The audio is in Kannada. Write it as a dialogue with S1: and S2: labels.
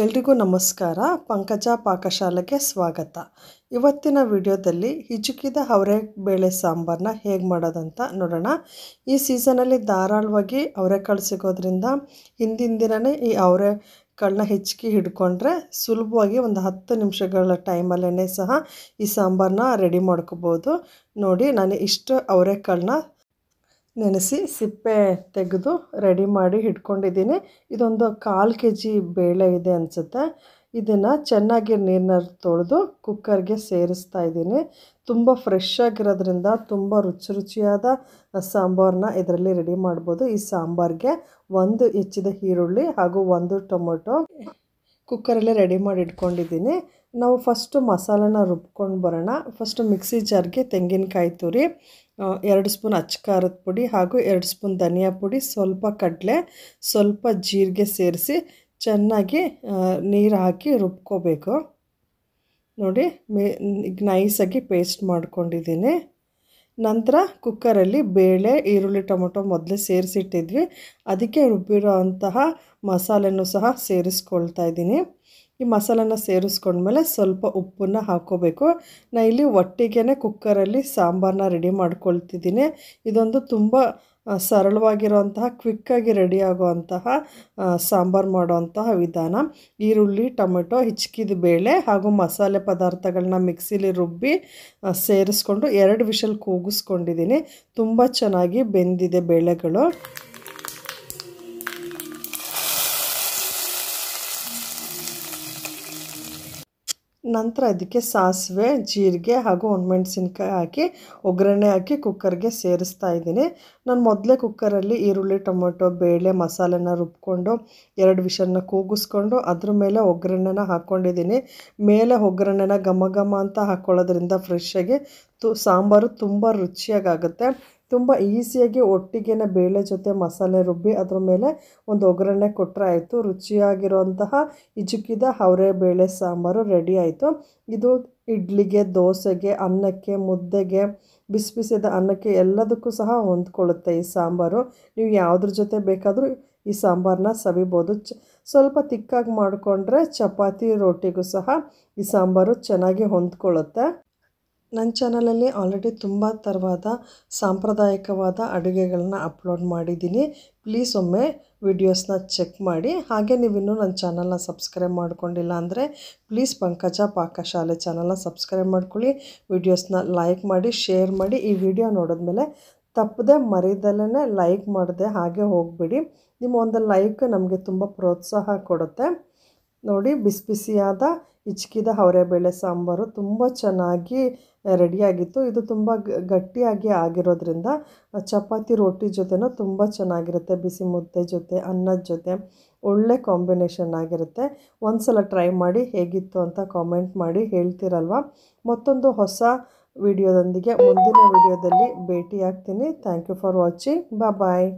S1: ಎಲ್ರಿಗೂ ನಮಸ್ಕಾರ ಪಂಕಜ ಪಾಕಶಾಲೆಗೆ ಸ್ವಾಗತ ಇವತ್ತಿನ ವಿಡಿಯೋದಲ್ಲಿ ಹಿಜುಕಿದ ಅವರೆಕಾಳು ಸಾಂಬಾರನ್ನ ಹೇಗೆ ಮಾಡೋದಂತ ನೋಡೋಣ ಈ ಸೀಸನಲ್ಲಿ ಧಾರಾಳವಾಗಿ ಅವರೆಕಾಳು ಸಿಗೋದ್ರಿಂದ ಹಿಂದಿನ ದಿನವೇ ಈ ಅವರೆಕಾಳನ್ನ ಹೆಚ್ಚಿಗೆ ಹಿಡ್ಕೊಂಡ್ರೆ ಸುಲಭವಾಗಿ ಒಂದು ಹತ್ತು ನಿಮಿಷಗಳ ಟೈಮಲ್ಲೇ ಸಹ ಈ ಸಾಂಬಾರನ್ನ ರೆಡಿ ಮಾಡ್ಕೋಬೋದು ನೋಡಿ ನಾನು ಇಷ್ಟು ಅವರೆಕಾಳನ್ನ ನೆನೆಸಿ ಸಿಪ್ಪೆ ತೆಗೆದು ರೆಡಿ ಮಾಡಿ ಇಟ್ಕೊಂಡಿದ್ದೀನಿ ಇದೊಂದು ಕಾಲು ಕೆ ಜಿ ಬೇಳೆ ಇದೆ ಅನಿಸುತ್ತೆ ಇದನ್ನು ಚೆನ್ನಾಗಿ ನೀರನ್ನ ತೊಳೆದು ಕುಕ್ಕರ್ಗೆ ಸೇರಿಸ್ತಾ ಇದ್ದೀನಿ ತುಂಬ ಫ್ರೆಶ್ ಆಗಿರೋದ್ರಿಂದ ತುಂಬ ರುಚಿ ರುಚಿಯಾದ ಸಾಂಬಾರನ್ನ ಇದರಲ್ಲಿ ರೆಡಿ ಮಾಡ್ಬೋದು ಈ ಸಾಂಬಾರಿಗೆ ಒಂದು ಹೆಚ್ಚಿದ ಈರುಳ್ಳಿ ಹಾಗೂ ಒಂದು ಟೊಮೊಟೊ ಕುಕ್ಕರಲ್ಲೇ ರೆಡಿ ಮಾಡಿ ಇಟ್ಕೊಂಡಿದ್ದೀನಿ ನಾವು ಫಸ್ಟು ಮಸಾಲನ ರುಬ್ಕೊಂಡು ಬರೋಣ ಫಸ್ಟು ಮಿಕ್ಸಿ ಜಾರ್ಗೆ ತೆಂಗಿನಕಾಯಿ ತುರಿ ಎರಡು ಸ್ಪೂನ್ ಅಚ್ಚ ಖಾರದ ಪುಡಿ ಹಾಗೂ ಎರಡು ಸ್ಪೂನ್ ಧನಿಯಾ ಪುಡಿ ಸ್ವಲ್ಪ ಕಡಲೆ ಸ್ವಲ್ಪ ಜೀರಿಗೆ ಸೇರಿಸಿ ಚೆನ್ನಾಗಿ ನೀರು ಹಾಕಿ ರುಬ್ಕೋಬೇಕು ನೋಡಿ ಮೇ ನೈಸಾಗಿ ಪೇಸ್ಟ್ ಮಾಡ್ಕೊಂಡಿದ್ದೀನಿ ನಂತರ ಕುಕ್ಕರಲ್ಲಿ ಬೇಳೆ ಈರುಳ್ಳಿ ಟೊಮೊಟೊ ಮೊದಲೇ ಸೇರಿಸಿಟ್ಟಿದ್ವಿ ಅದಕ್ಕೆ ರುಬ್ಬಿರೋ ಅಂತಹ ಮಸಾಲೆನೂ ಸಹ ಸೇರಿಸ್ಕೊಳ್ತಾ ಇದ್ದೀನಿ ಈ ಮಸಾಲನ ಸೇರಿಸ್ಕೊಂಡ್ಮೇಲೆ ಸ್ವಲ್ಪ ಉಪ್ಪನ್ನು ಹಾಕೋಬೇಕು ನಾನು ಇಲ್ಲಿ ಒಟ್ಟಿಗೆ ಕುಕ್ಕರಲ್ಲಿ ಸಾಂಬಾರನ್ನ ರೆಡಿ ಮಾಡ್ಕೊಳ್ತಿದ್ದೀನಿ ಇದೊಂದು ತುಂಬ ಸರಳವಾಗಿರುವಂತಹ ಕ್ವಿಕ್ಕಾಗಿ ರೆಡಿ ಸಾಂಬಾರು ಮಾಡುವಂತಹ ವಿಧಾನ ಈರುಳ್ಳಿ ಟೊಮೆಟೊ ಹಿಚ್ಕಿದ ಬೇಳೆ ಹಾಗೂ ಮಸಾಲೆ ಪದಾರ್ಥಗಳನ್ನ ಮಿಕ್ಸಿಲಿ ರುಬ್ಬಿ ಸೇರಿಸ್ಕೊಂಡು ಎರಡು ವಿಷಲ್ ಕೂಗಿಸ್ಕೊಂಡಿದ್ದೀನಿ ತುಂಬ ಚೆನ್ನಾಗಿ ಬೆಂದಿದೆ ಬೇಳೆಗಳು ನಂತರ ಅದಕ್ಕೆ ಸಾಸಿವೆ ಜೀರಿಗೆ ಹಾಗೂ ಒಣಮೆಣಸಿನ್ಕಾಯಿ ಹಾಕಿ ಒಗ್ಗರಣೆ ಹಾಕಿ ಕುಕ್ಕರ್ಗೆ ಸೇರಿಸ್ತಾ ಇದ್ದೀನಿ ನಾನು ಮೊದಲೇ ಕುಕ್ಕರಲ್ಲಿ ಈರುಳ್ಳಿ ಟೊಮೊಟೊ ಬೇಳೆ ಮಸಾಲೆನ ರುಬ್ಕೊಂಡು ಎರಡು ವಿಷನ್ನ ಕೂಗಿಸ್ಕೊಂಡು ಅದ್ರ ಮೇಲೆ ಒಗ್ಗರಣೆನ ಹಾಕ್ಕೊಂಡಿದ್ದೀನಿ ಮೇಲೆ ಒಗ್ಗರಣೆನ ಘಮ ಘಮ ಅಂತ ಹಾಕ್ಕೊಳ್ಳೋದ್ರಿಂದ ಫ್ರೆಶ್ಶಾಗಿ ತು ಸಾಂಬಾರು ತುಂಬ ರುಚಿಯಾಗುತ್ತೆ ತುಂಬ ಈಸಿಯಾಗಿ ಒಟ್ಟಿಗೆನ ಬೇಳೆ ಜೊತೆ ಮಸಾಲೆ ರುಬ್ಬಿ ಅದ್ರ ಮೇಲೆ ಒಂದು ಒಗ್ಗರಣೆ ಕೊಟ್ಟರೆ ಆಯಿತು ರುಚಿಯಾಗಿರುವಂತಹ ಇಜುಕಿದ ಅವರೆ ಬೇಳೆ ಸಾಂಬಾರು ರೆಡಿ ಆಯಿತು ಇದು ಇಡ್ಲಿಗೆ ದೋಸೆಗೆ ಅನ್ನಕ್ಕೆ ಮುದ್ದೆಗೆ ಬಿಸಿ ಬಿಸಿದ ಅನ್ನಕ್ಕೆ ಎಲ್ಲದಕ್ಕೂ ಸಹ ಹೊಂದ್ಕೊಳ್ಳುತ್ತೆ ಈ ಸಾಂಬಾರು ನೀವು ಯಾವುದ್ರ ಜೊತೆ ಬೇಕಾದರೂ ಈ ಸಾಂಬಾರನ್ನ ಸವಿಬೋದು ಚ ಸ್ವಲ್ಪ ತಿಕ್ಕಾಗಿ ಮಾಡಿಕೊಂಡ್ರೆ ಚಪಾತಿ ರೊಟ್ಟಿಗೂ ಸಹ ಈ ಸಾಂಬಾರು ಚೆನ್ನಾಗಿ ಹೊಂದ್ಕೊಳ್ಳುತ್ತೆ ನನ್ನ ಚಾನಲಲ್ಲಿ ಆಲ್ರೆಡಿ ತುಂಬ ಥರವಾದ ಸಾಂಪ್ರದಾಯಿಕವಾದ ಅಡುಗೆಗಳನ್ನ ಅಪ್ಲೋಡ್ ಮಾಡಿದ್ದೀನಿ ಪ್ಲೀಸ್ ಒಮ್ಮೆ ವಿಡಿಯೋಸ್ನ ಚೆಕ್ ಮಾಡಿ ಹಾಗೆ ನೀವಿನ್ನೂ ನನ್ನ ಚಾನಲ್ನ ಸಬ್ಸ್ಕ್ರೈಬ್ ಮಾಡ್ಕೊಂಡಿಲ್ಲ ಅಂದರೆ ಪ್ಲೀಸ್ ಪಂಕಜ ಪಾಕಶಾಲೆ ಚಾನಲ್ನ ಸಬ್ಸ್ಕ್ರೈಬ್ ಮಾಡ್ಕೊಳ್ಳಿ ವಿಡಿಯೋಸ್ನ ಲೈಕ್ ಮಾಡಿ ಶೇರ್ ಮಾಡಿ ಈ ವಿಡಿಯೋ ನೋಡಿದ್ಮೇಲೆ ತಪ್ಪದೆ ಮರಿದಲ್ಲೇ ಲೈಕ್ ಮಾಡಿದೆ ಹಾಗೆ ಹೋಗಬೇಡಿ ನಿಮ್ಮ ಒಂದು ಲೈಕ್ ನಮಗೆ ತುಂಬ ಪ್ರೋತ್ಸಾಹ ಕೊಡುತ್ತೆ ನೋಡಿ ಬಿಸಿ ಬಿಸಿಯಾದ ಹಿಚ್ಕಿದ ಅವರೆಬೇಳೆ ಸಾಂಬಾರು ತುಂಬ ಚೆನ್ನಾಗಿ ರೆಡಿಯಾಗಿತ್ತು ಇದು ತುಂಬ ಗಟ್ಟಿಯಾಗಿ ಆಗಿರೋದ್ರಿಂದ ಚಪಾತಿ ರೊಟ್ಟಿ ಜೊತೆನೂ ತುಂಬ ಚೆನ್ನಾಗಿರುತ್ತೆ ಬಿಸಿ ಮುದ್ದೆ ಜೊತೆ ಅನ್ನದ ಜೊತೆ ಒಳ್ಳೆ ಕಾಂಬಿನೇಷನ್ ಆಗಿರುತ್ತೆ ಒಂದು ಸಲ ಟ್ರೈ ಮಾಡಿ ಹೇಗಿತ್ತು ಅಂತ ಕಾಮೆಂಟ್ ಮಾಡಿ ಹೇಳ್ತಿರಲ್ವ ಮತ್ತೊಂದು ಹೊಸ ವಿಡಿಯೋದೊಂದಿಗೆ ಮುಂದಿನ ವಿಡಿಯೋದಲ್ಲಿ ಭೇಟಿಯಾಗ್ತೀನಿ thank you for watching bye